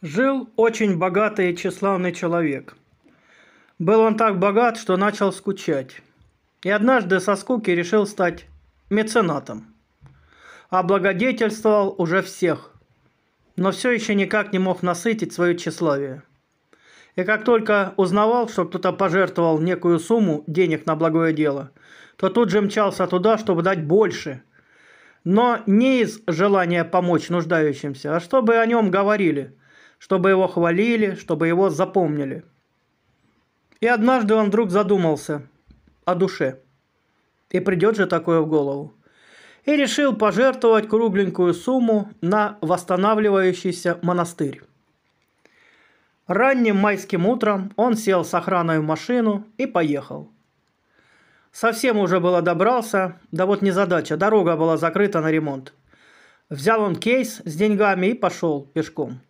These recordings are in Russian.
Жил очень богатый и тщеславный человек. Был он так богат, что начал скучать. И однажды со скуки решил стать меценатом. Облагодетельствовал уже всех, но все еще никак не мог насытить свое тщеславие. И как только узнавал, что кто-то пожертвовал некую сумму денег на благое дело, то тут же мчался туда, чтобы дать больше. Но не из желания помочь нуждающимся, а чтобы о нем говорили – чтобы его хвалили, чтобы его запомнили. И однажды он вдруг задумался о душе. И придет же такое в голову. И решил пожертвовать кругленькую сумму на восстанавливающийся монастырь. Ранним майским утром он сел с охраной в машину и поехал. Совсем уже было добрался, да вот незадача, дорога была закрыта на ремонт. Взял он кейс с деньгами и пошел пешком –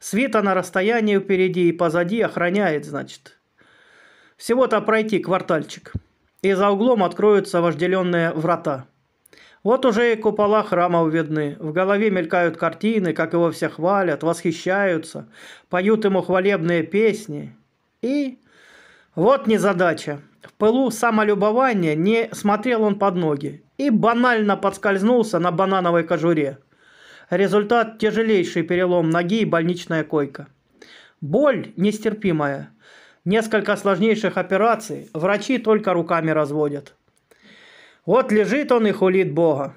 Света на расстоянии впереди и позади охраняет, значит. Всего-то пройти квартальчик. И за углом откроются вожделенные врата. Вот уже и купола храмов видны. В голове мелькают картины, как его все хвалят, восхищаются, поют ему хвалебные песни. И вот незадача. В пылу самолюбования не смотрел он под ноги и банально подскользнулся на банановой кожуре – Результат – тяжелейший перелом ноги и больничная койка. Боль нестерпимая. Несколько сложнейших операций врачи только руками разводят. Вот лежит он и хулит Бога.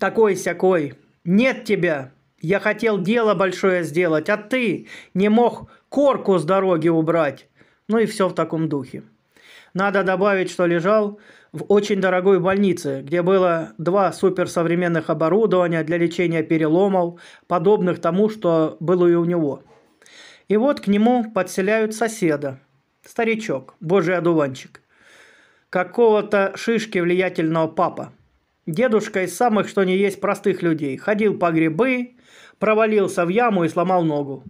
Такой-сякой. Нет тебя. Я хотел дело большое сделать, а ты не мог корку с дороги убрать. Ну и все в таком духе. Надо добавить, что лежал в очень дорогой больнице, где было два суперсовременных оборудования для лечения переломов, подобных тому, что было и у него. И вот к нему подселяют соседа, старичок, божий одуванчик, какого-то шишки влиятельного папа. Дедушка из самых, что не есть, простых людей. Ходил по грибы, провалился в яму и сломал ногу.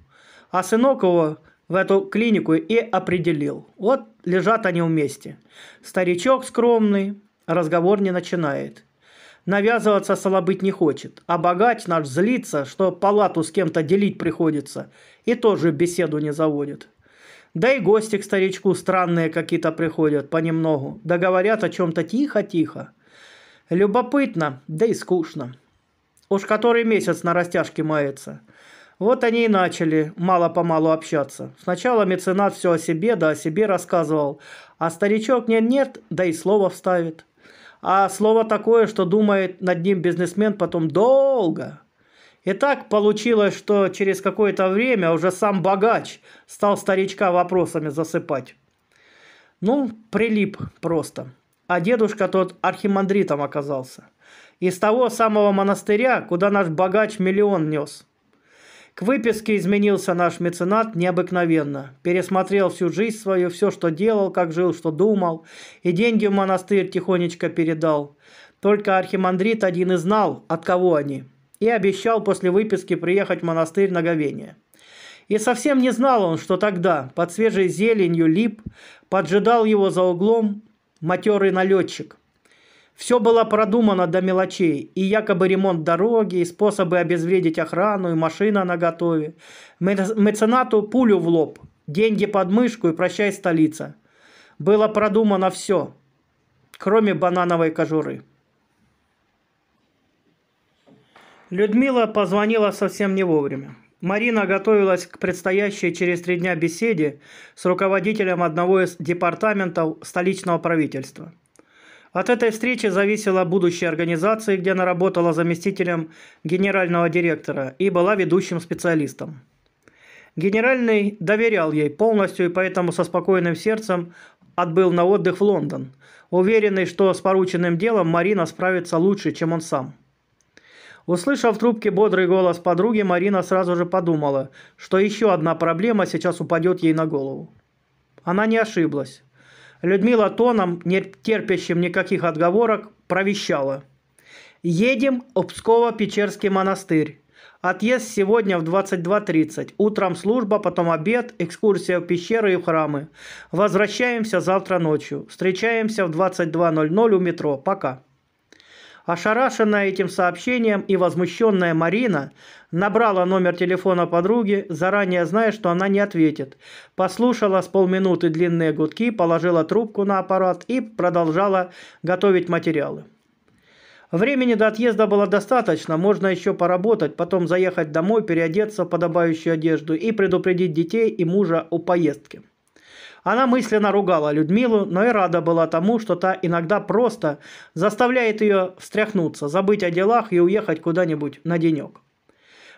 А сынок его в эту клинику и определил. Вот лежат они вместе. Старичок скромный, разговор не начинает. Навязываться Солобыть не хочет, а богач наш злится, что палату с кем-то делить приходится, и тоже беседу не заводит. Да и гости к старичку странные какие-то приходят понемногу, договорят да о чем-то тихо-тихо. Любопытно, да и скучно. Уж который месяц на растяжке мается – вот они и начали мало-помалу общаться. Сначала меценат все о себе, да о себе рассказывал, а старичок нет-нет, да и слово вставит. А слово такое, что думает над ним бизнесмен потом долго. И так получилось, что через какое-то время уже сам богач стал старичка вопросами засыпать. Ну, прилип просто. А дедушка тот архимандритом оказался. Из того самого монастыря, куда наш богач миллион нес. К выписке изменился наш меценат необыкновенно. Пересмотрел всю жизнь свою, все, что делал, как жил, что думал. И деньги в монастырь тихонечко передал. Только архимандрит один и знал, от кого они. И обещал после выписки приехать в монастырь на Говение. И совсем не знал он, что тогда под свежей зеленью лип поджидал его за углом матерый налетчик. Все было продумано до мелочей, и якобы ремонт дороги, и способы обезвредить охрану, и машина на готове. Меценату пулю в лоб, деньги под мышку и прощай столица. Было продумано все, кроме банановой кожуры. Людмила позвонила совсем не вовремя. Марина готовилась к предстоящей через три дня беседе с руководителем одного из департаментов столичного правительства – от этой встречи зависело будущее организации, где она работала заместителем генерального директора и была ведущим специалистом. Генеральный доверял ей полностью и поэтому со спокойным сердцем отбыл на отдых в Лондон, уверенный, что с порученным делом Марина справится лучше, чем он сам. Услышав в трубке бодрый голос подруги, Марина сразу же подумала, что еще одна проблема сейчас упадет ей на голову. Она не ошиблась. Людмила тоном, не терпящим никаких отговорок, провещала. «Едем в Псково-Печерский монастырь. Отъезд сегодня в 22.30. Утром служба, потом обед, экскурсия в пещеры и в храмы. Возвращаемся завтра ночью. Встречаемся в 22.00 у метро. Пока». Ошарашенная этим сообщением и возмущенная Марина набрала номер телефона подруги, заранее зная, что она не ответит. Послушала с полминуты длинные гудки, положила трубку на аппарат и продолжала готовить материалы. Времени до отъезда было достаточно, можно еще поработать, потом заехать домой, переодеться в подобающую одежду и предупредить детей и мужа о поездке. Она мысленно ругала Людмилу, но и рада была тому, что та иногда просто заставляет ее встряхнуться, забыть о делах и уехать куда-нибудь на денек.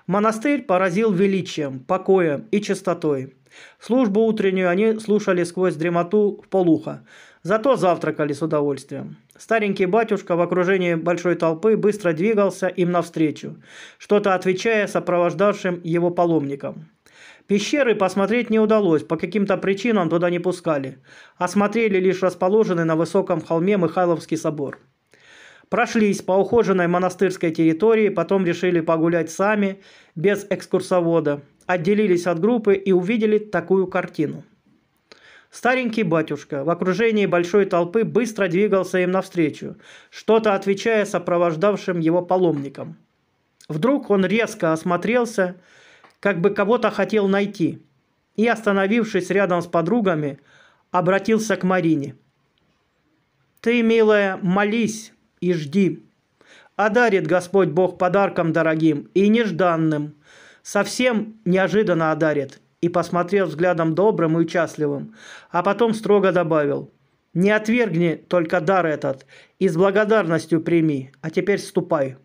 Монастырь поразил величием, покоем и чистотой. Службу утреннюю они слушали сквозь дремоту в полуха, зато завтракали с удовольствием. Старенький батюшка в окружении большой толпы быстро двигался им навстречу, что-то отвечая сопровождавшим его паломникам. Пещеры посмотреть не удалось, по каким-то причинам туда не пускали. Осмотрели лишь расположенный на высоком холме Михайловский собор. Прошлись по ухоженной монастырской территории, потом решили погулять сами, без экскурсовода. Отделились от группы и увидели такую картину. Старенький батюшка в окружении большой толпы быстро двигался им навстречу, что-то отвечая сопровождавшим его паломникам. Вдруг он резко осмотрелся, как бы кого-то хотел найти, и, остановившись рядом с подругами, обратился к Марине. «Ты, милая, молись и жди. А дарит Господь Бог подарком дорогим и нежданным. Совсем неожиданно одарит». И посмотрел взглядом добрым и участливым, а потом строго добавил – не отвергни только дар этот, и с благодарностью прими, а теперь ступай»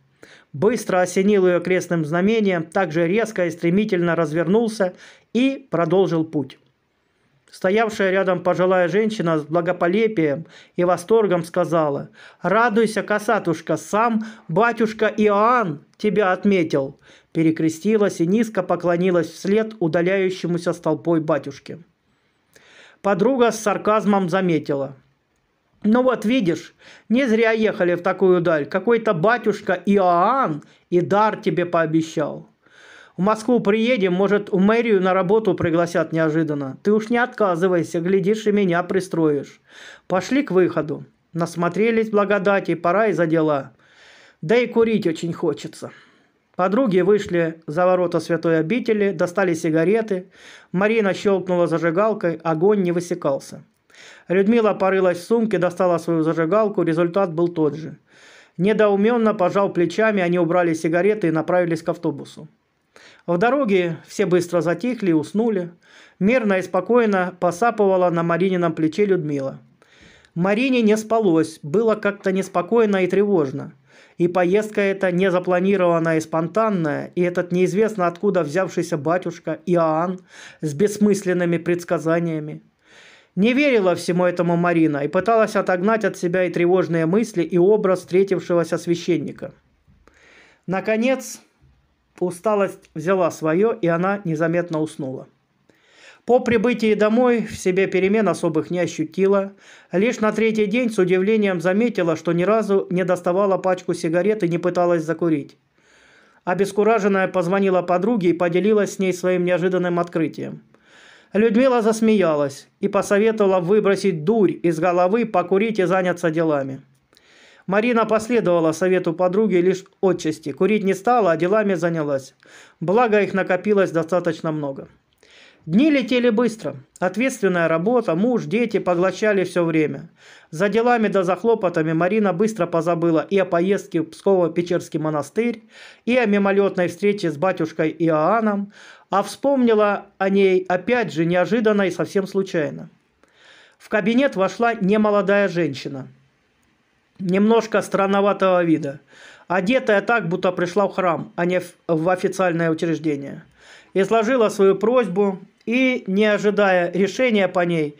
быстро осенил ее крестным знамением, также резко и стремительно развернулся и продолжил путь. Стоявшая рядом пожилая женщина с благополепием и восторгом сказала, «Радуйся, косатушка, сам батюшка Иоанн тебя отметил!» Перекрестилась и низко поклонилась вслед удаляющемуся столпой батюшке. Подруга с сарказмом заметила – ну вот видишь, не зря ехали в такую даль. Какой-то батюшка Иоанн и дар тебе пообещал. В Москву приедем, может, в мэрию на работу пригласят неожиданно. Ты уж не отказывайся, глядишь и меня пристроишь. Пошли к выходу. Насмотрелись благодати, пора и за дела. Да и курить очень хочется. Подруги вышли за ворота святой обители, достали сигареты. Марина щелкнула зажигалкой, огонь не высекался. Людмила порылась в сумке, достала свою зажигалку, результат был тот же. Недоуменно пожал плечами, они убрали сигареты и направились к автобусу. В дороге все быстро затихли и уснули. Мерно и спокойно посапывала на Маринином плече Людмила. Марине не спалось, было как-то неспокойно и тревожно. И поездка эта незапланированная, и спонтанная, и этот неизвестно откуда взявшийся батюшка Иоанн с бессмысленными предсказаниями – не верила всему этому Марина и пыталась отогнать от себя и тревожные мысли, и образ встретившегося священника. Наконец, усталость взяла свое, и она незаметно уснула. По прибытии домой в себе перемен особых не ощутила. Лишь на третий день с удивлением заметила, что ни разу не доставала пачку сигарет и не пыталась закурить. Обескураженная позвонила подруге и поделилась с ней своим неожиданным открытием – Людмила засмеялась и посоветовала выбросить дурь из головы, покурить и заняться делами. Марина последовала совету подруги лишь отчасти. Курить не стала, а делами занялась. Благо их накопилось достаточно много. Дни летели быстро. Ответственная работа, муж, дети поглощали все время. За делами да за хлопотами Марина быстро позабыла и о поездке в Псково-Печерский монастырь, и о мимолетной встрече с батюшкой Иоанном, а вспомнила о ней опять же неожиданно и совсем случайно. В кабинет вошла немолодая женщина, немножко странноватого вида, одетая так, будто пришла в храм, а не в официальное учреждение – изложила свою просьбу и, не ожидая решения по ней,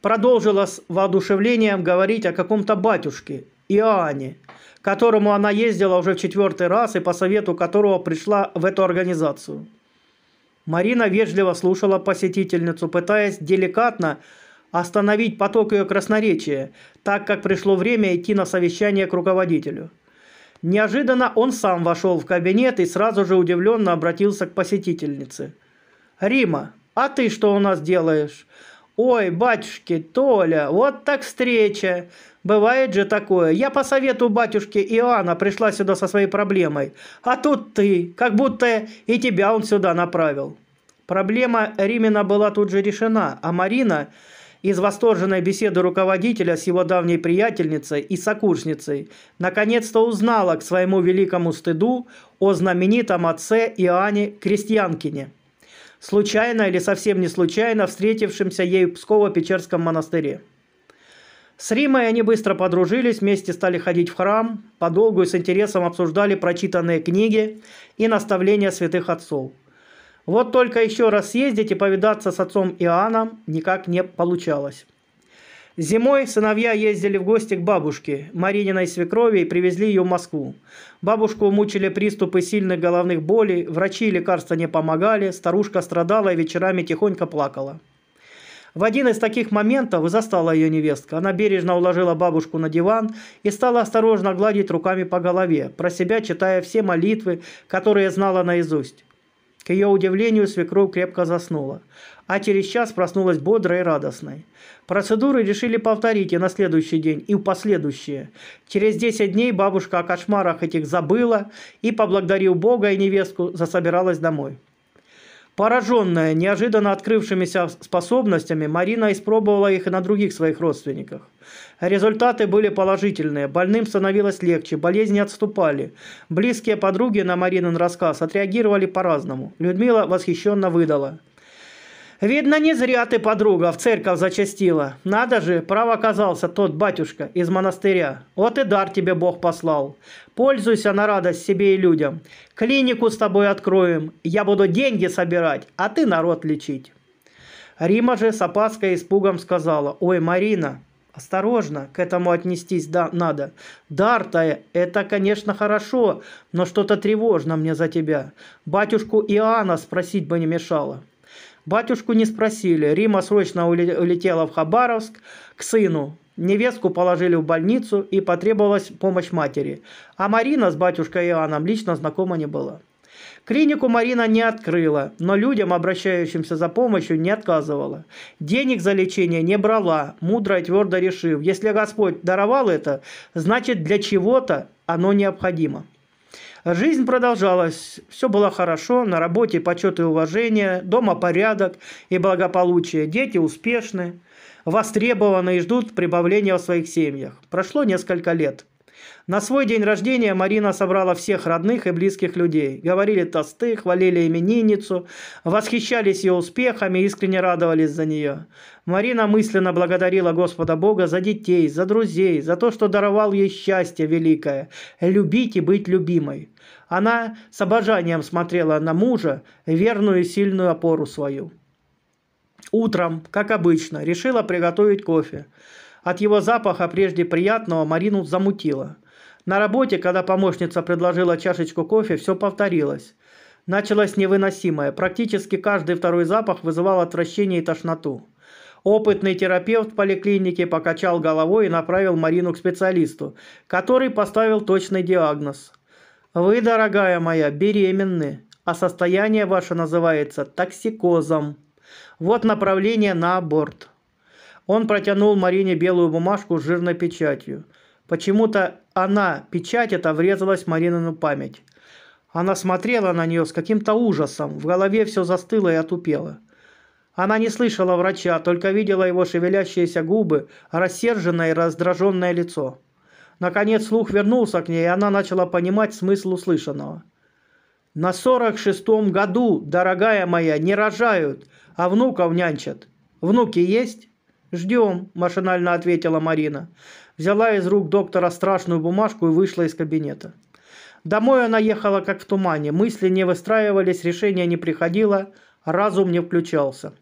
продолжила с воодушевлением говорить о каком-то батюшке, Иоанне, к которому она ездила уже в четвертый раз и по совету которого пришла в эту организацию. Марина вежливо слушала посетительницу, пытаясь деликатно остановить поток ее красноречия, так как пришло время идти на совещание к руководителю. Неожиданно он сам вошел в кабинет и сразу же удивленно обратился к посетительнице. «Рима, а ты что у нас делаешь? Ой, батюшки, Толя, вот так встреча. Бывает же такое. Я по совету батюшки Иоанна пришла сюда со своей проблемой. А тут ты, как будто и тебя он сюда направил. Проблема Римина была тут же решена, а Марина из восторженной беседы руководителя с его давней приятельницей и сокурсницей наконец-то узнала к своему великому стыду о знаменитом отце Иоанне Крестьянкине – случайно или совсем не случайно встретившемся ей в Псково-Печерском монастыре. С Римой они быстро подружились, вместе стали ходить в храм, подолгу и с интересом обсуждали прочитанные книги и наставления святых отцов. Вот только еще раз съездить и повидаться с отцом Иоанном никак не получалось. Зимой сыновья ездили в гости к бабушке, Марининой свекрови, и привезли ее в Москву. Бабушку мучили приступы сильных головных болей, врачи и лекарства не помогали, старушка страдала и вечерами тихонько плакала. В один из таких моментов и застала ее невестка. Она бережно уложила бабушку на диван и стала осторожно гладить руками по голове, про себя читая все молитвы, которые знала наизусть. К ее удивлению свекровь крепко заснула а через час проснулась бодрой и радостной. Процедуры решили повторить и на следующий день, и в последующие. Через 10 дней бабушка о кошмарах этих забыла и, поблагодарив Бога и невестку, засобиралась домой. Пораженная неожиданно открывшимися способностями, Марина испробовала их и на других своих родственниках. Результаты были положительные, больным становилось легче, болезни отступали. Близкие подруги на Маринин рассказ отреагировали по-разному. Людмила восхищенно выдала. Видно, не зря ты, подруга, в церковь зачастила. Надо же, прав оказался тот батюшка из монастыря. Вот и дар тебе Бог послал. Пользуйся на радость себе и людям. Клинику с тобой откроем. Я буду деньги собирать, а ты народ лечить. Рима же с опаской и испугом сказала, «Ой, Марина, осторожно, к этому отнестись да, надо. Дар Дарта, это, конечно, хорошо, но что-то тревожно мне за тебя. Батюшку Иоанна спросить бы не мешало». Батюшку не спросили. Рима срочно улетела в Хабаровск к сыну. Невестку положили в больницу и потребовалась помощь матери. А Марина с батюшкой Иоанном лично знакома не была. Клинику Марина не открыла, но людям, обращающимся за помощью, не отказывала. Денег за лечение не брала, мудро и твердо решив, если Господь даровал это, значит для чего-то оно необходимо. Жизнь продолжалась, все было хорошо, на работе почет и уважение, дома порядок и благополучие, дети успешны, востребованы и ждут прибавления в своих семьях. Прошло несколько лет – на свой день рождения Марина собрала всех родных и близких людей. Говорили тосты, хвалили именинницу, восхищались ее успехами, искренне радовались за нее. Марина мысленно благодарила Господа Бога за детей, за друзей, за то, что даровал ей счастье великое – любить и быть любимой. Она с обожанием смотрела на мужа, верную и сильную опору свою. Утром, как обычно, решила приготовить кофе. От его запаха, прежде приятного, Марину замутило. На работе, когда помощница предложила чашечку кофе, все повторилось. Началось невыносимое. Практически каждый второй запах вызывал отвращение и тошноту. Опытный терапевт в поликлинике покачал головой и направил Марину к специалисту, который поставил точный диагноз. «Вы, дорогая моя, беременны, а состояние ваше называется токсикозом. Вот направление на аборт». Он протянул Марине белую бумажку с жирной печатью. Почему-то она, печать эта, врезалась в Маринину память. Она смотрела на нее с каким-то ужасом, в голове все застыло и отупело. Она не слышала врача, только видела его шевелящиеся губы, рассерженное и раздраженное лицо. Наконец слух вернулся к ней, и она начала понимать смысл услышанного. «На сорок шестом году, дорогая моя, не рожают, а внуков нянчат. Внуки есть?» «Ждем», – машинально ответила Марина. Взяла из рук доктора страшную бумажку и вышла из кабинета. Домой она ехала как в тумане. Мысли не выстраивались, решение не приходило, разум не включался.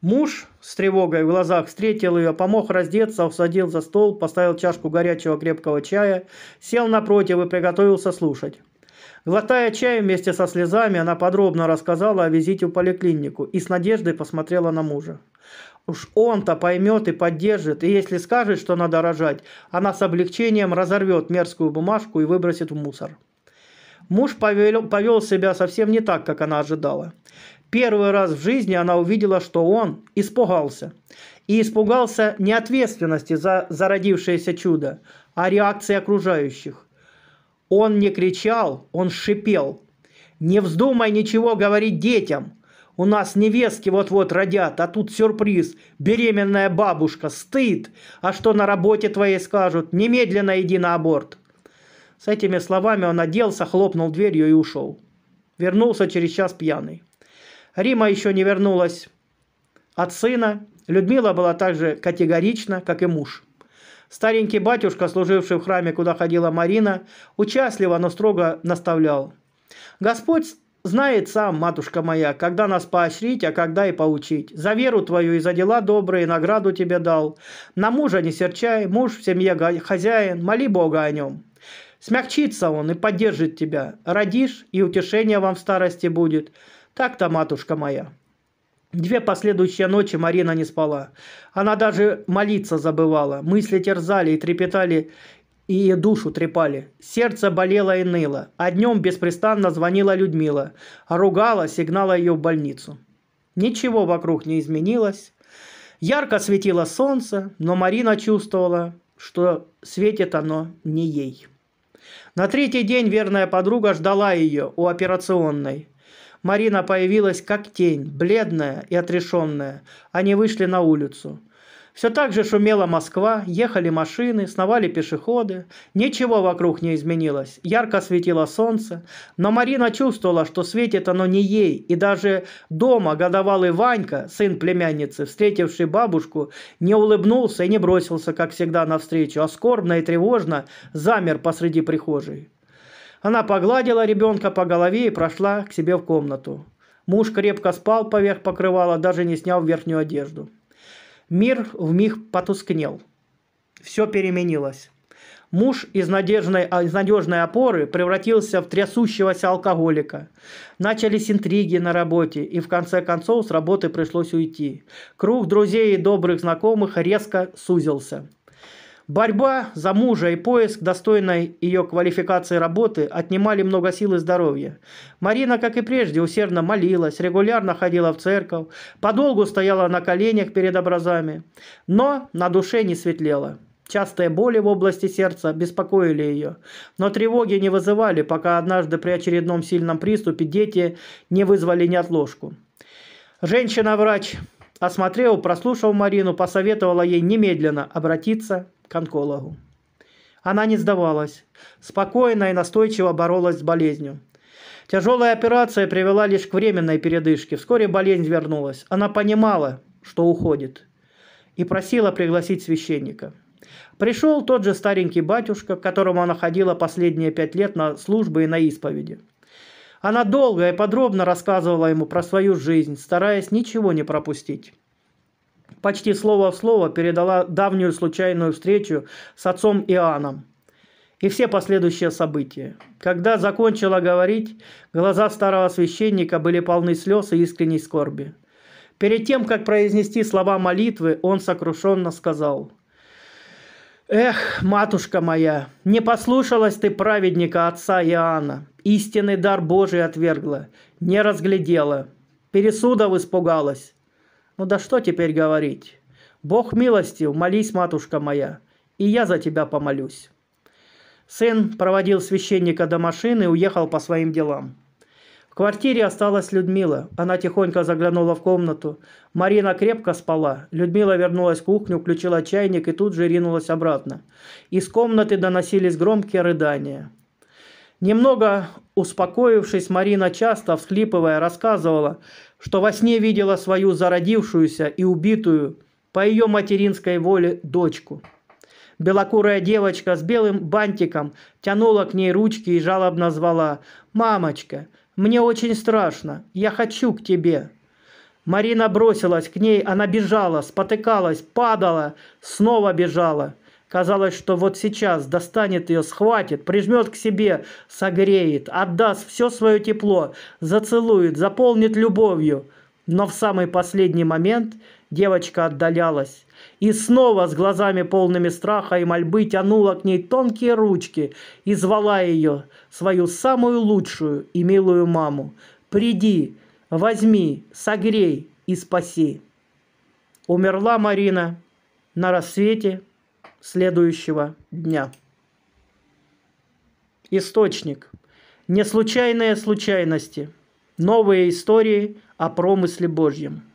Муж с тревогой в глазах встретил ее, помог раздеться, усадил за стол, поставил чашку горячего крепкого чая, сел напротив и приготовился слушать. Глотая чай вместе со слезами, она подробно рассказала о визите в поликлинику и с надеждой посмотрела на мужа. Уж он-то поймет и поддержит, и если скажет, что надо рожать, она с облегчением разорвет мерзкую бумажку и выбросит в мусор. Муж повел, повел себя совсем не так, как она ожидала. Первый раз в жизни она увидела, что он испугался. И испугался не ответственности за зародившееся чудо, а реакции окружающих. Он не кричал, он шипел. «Не вздумай ничего говорить детям!» у нас невестки вот-вот родят, а тут сюрприз, беременная бабушка, стыд, а что на работе твоей скажут, немедленно иди на аборт». С этими словами он оделся, хлопнул дверью и ушел. Вернулся через час пьяный. Рима еще не вернулась от сына. Людмила была также категорична, как и муж. Старенький батюшка, служивший в храме, куда ходила Марина, участливо, но строго наставлял. «Господь Знает сам, матушка моя, когда нас поощрить, а когда и поучить. За веру твою и за дела добрые награду тебе дал. На мужа не серчай, муж в семье хозяин, моли Бога о нем. Смягчится он и поддержит тебя. Родишь, и утешение вам в старости будет. Так-то, матушка моя». Две последующие ночи Марина не спала. Она даже молиться забывала. Мысли терзали и трепетали и душу трепали. Сердце болело и ныло, а днем беспрестанно звонила Людмила, ругала, сигнала ее в больницу. Ничего вокруг не изменилось. Ярко светило солнце, но Марина чувствовала, что светит оно не ей. На третий день верная подруга ждала ее у операционной. Марина появилась как тень, бледная и отрешенная. Они вышли на улицу – все так же шумела Москва, ехали машины, сновали пешеходы. Ничего вокруг не изменилось, ярко светило солнце. Но Марина чувствовала, что светит оно не ей. И даже дома годовалый Ванька, сын племянницы, встретивший бабушку, не улыбнулся и не бросился, как всегда, навстречу, а скорбно и тревожно замер посреди прихожей. Она погладила ребенка по голове и прошла к себе в комнату. Муж крепко спал поверх покрывала, даже не сняв верхнюю одежду. Мир в миг потускнел. Все переменилось. Муж из надежной, а, из надежной опоры превратился в трясущегося алкоголика. Начались интриги на работе, и в конце концов с работы пришлось уйти. Круг друзей и добрых знакомых резко сузился. Борьба за мужа и поиск достойной ее квалификации работы отнимали много сил и здоровья. Марина, как и прежде, усердно молилась, регулярно ходила в церковь, подолгу стояла на коленях перед образами, но на душе не светлело. Частые боли в области сердца беспокоили ее, но тревоги не вызывали, пока однажды при очередном сильном приступе дети не вызвали неотложку. Женщина-врач, осмотрев, прослушав Марину, посоветовала ей немедленно обратиться к онкологу. Она не сдавалась. Спокойно и настойчиво боролась с болезнью. Тяжелая операция привела лишь к временной передышке. Вскоре болезнь вернулась. Она понимала, что уходит. И просила пригласить священника. Пришел тот же старенький батюшка, к которому она ходила последние пять лет на службы и на исповеди. Она долго и подробно рассказывала ему про свою жизнь, стараясь ничего не пропустить почти слово в слово передала давнюю случайную встречу с отцом Иоанном и все последующие события. Когда закончила говорить, глаза старого священника были полны слез и искренней скорби. Перед тем, как произнести слова молитвы, он сокрушенно сказал, «Эх, матушка моя, не послушалась ты праведника отца Иоанна, истинный дар Божий отвергла, не разглядела, пересудов испугалась, ну да что теперь говорить? Бог милостив, молись, матушка моя, и я за тебя помолюсь. Сын проводил священника до машины и уехал по своим делам. В квартире осталась Людмила. Она тихонько заглянула в комнату. Марина крепко спала. Людмила вернулась в кухню, включила чайник и тут же ринулась обратно. Из комнаты доносились громкие рыдания. Немного успокоившись, Марина часто, всхлипывая, рассказывала, что во сне видела свою зародившуюся и убитую по ее материнской воле дочку. Белокурая девочка с белым бантиком тянула к ней ручки и жалобно звала «Мамочка, мне очень страшно, я хочу к тебе». Марина бросилась к ней, она бежала, спотыкалась, падала, снова бежала – Казалось, что вот сейчас достанет ее, схватит, прижмет к себе, согреет, отдаст все свое тепло, зацелует, заполнит любовью. Но в самый последний момент девочка отдалялась. И снова с глазами полными страха и мольбы тянула к ней тонкие ручки и звала ее, свою самую лучшую и милую маму. «Приди, возьми, согрей и спаси». Умерла Марина на рассвете следующего дня. Источник. Неслучайные случайности. Новые истории о промысле Божьем.